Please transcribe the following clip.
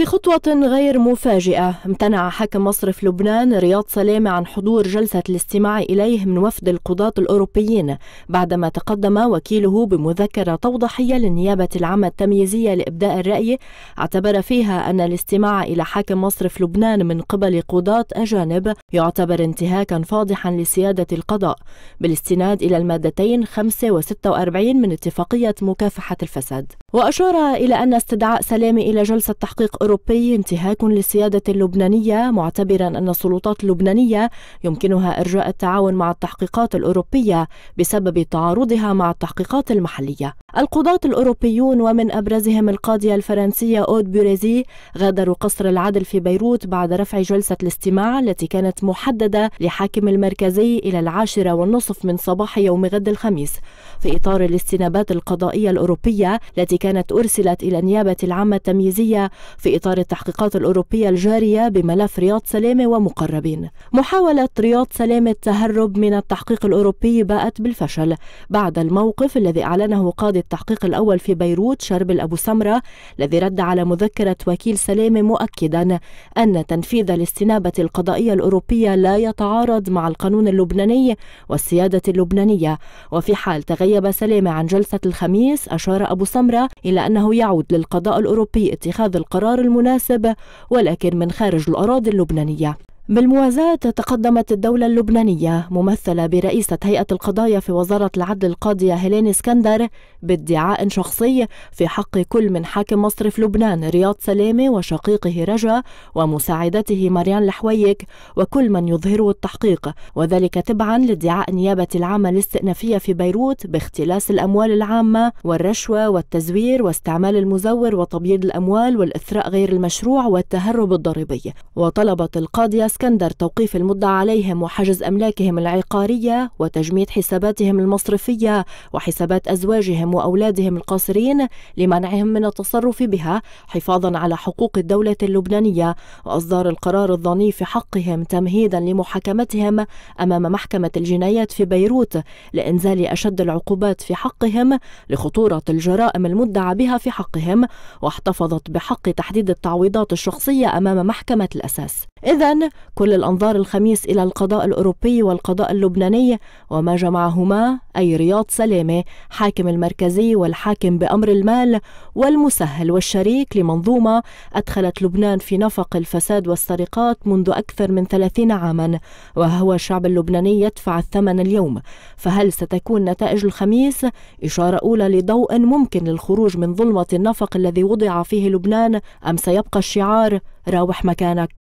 في خطوة غير مفاجئة امتنع حاكم مصرف لبنان رياض سلامة عن حضور جلسة الاستماع إليه من وفد القضاة الأوروبيين بعدما تقدم وكيله بمذكرة توضيحية للنيابة العامة التمييزية لإبداء الرأي اعتبر فيها أن الاستماع إلى حاكم مصرف لبنان من قبل قضاة أجانب يعتبر انتهاكا فاضحا لسيادة القضاء بالاستناد إلى المادتين 5 و 46 من اتفاقية مكافحة الفساد وأشار إلى أن استدعاء سلامة إلى جلسة تحقيق الأوروبي انتهاك للسيادة اللبنانية معتبرا أن السلطات اللبنانية يمكنها إرجاء التعاون مع التحقيقات الأوروبية بسبب تعارضها مع التحقيقات المحلية القضاة الأوروبيون ومن أبرزهم القاضية الفرنسية أود بوريزي غادروا قصر العدل في بيروت بعد رفع جلسة الاستماع التي كانت محددة لحاكم المركزي إلى العاشرة والنصف من صباح يوم غد الخميس في إطار الاستنابات القضائية الأوروبية التي كانت أرسلت إلى النيابة العامة التمييزية في إطار التحقيقات الأوروبية الجارية بملف رياض سلامة ومقربين محاولة رياض سلامة التهرب من التحقيق الأوروبي باءت بالفشل بعد الموقف الذي أعلنه قاضي التحقيق الأول في بيروت شربل أبو سمرة الذي رد على مذكرة وكيل سلامة مؤكدا أن تنفيذ الاستنابة القضائية الأوروبية لا يتعارض مع القانون اللبناني والسيادة اللبنانية وفي حال تغيب سلامة عن جلسة الخميس أشار أبو سمرة إلى أنه يعود للقضاء الأوروبي اتخاذ القرار المناسب ولكن من خارج الأراضي اللبنانية بالموازاة تقدمت الدولة اللبنانية ممثلة برئيسة هيئة القضايا في وزارة العدل القاضية هيلين اسكندر بادعاء شخصي في حق كل من حاكم مصرف لبنان رياض سلامة وشقيقه رجا ومساعدته مريان الحويك وكل من يظهره التحقيق وذلك تبعا لادعاء النيابة العامة الاستئنافية في بيروت باختلاس الأموال العامة والرشوة والتزوير واستعمال المزور وتبييض الأموال والإثراء غير المشروع والتهرب الضريبي وطلبت القاضية الإسكندر توقيف المدعى عليهم وحجز أملاكهم العقارية وتجميد حساباتهم المصرفية وحسابات أزواجهم وأولادهم القاصرين لمنعهم من التصرف بها حفاظا على حقوق الدولة اللبنانية وإصدار القرار الظني في حقهم تمهيدا لمحاكمتهم أمام محكمة الجنايات في بيروت لإنزال أشد العقوبات في حقهم لخطورة الجرائم المدعى بها في حقهم واحتفظت بحق تحديد التعويضات الشخصية أمام محكمة الأساس إذا كل الأنظار الخميس إلى القضاء الأوروبي والقضاء اللبناني وما جمعهما أي رياض سلامة حاكم المركزي والحاكم بأمر المال والمسهل والشريك لمنظومة أدخلت لبنان في نفق الفساد والسرقات منذ أكثر من 30 عاما وهو الشعب اللبناني يدفع الثمن اليوم فهل ستكون نتائج الخميس إشارة أولى لضوء ممكن للخروج من ظلمة النفق الذي وضع فيه لبنان أم سيبقى الشعار راوح مكانك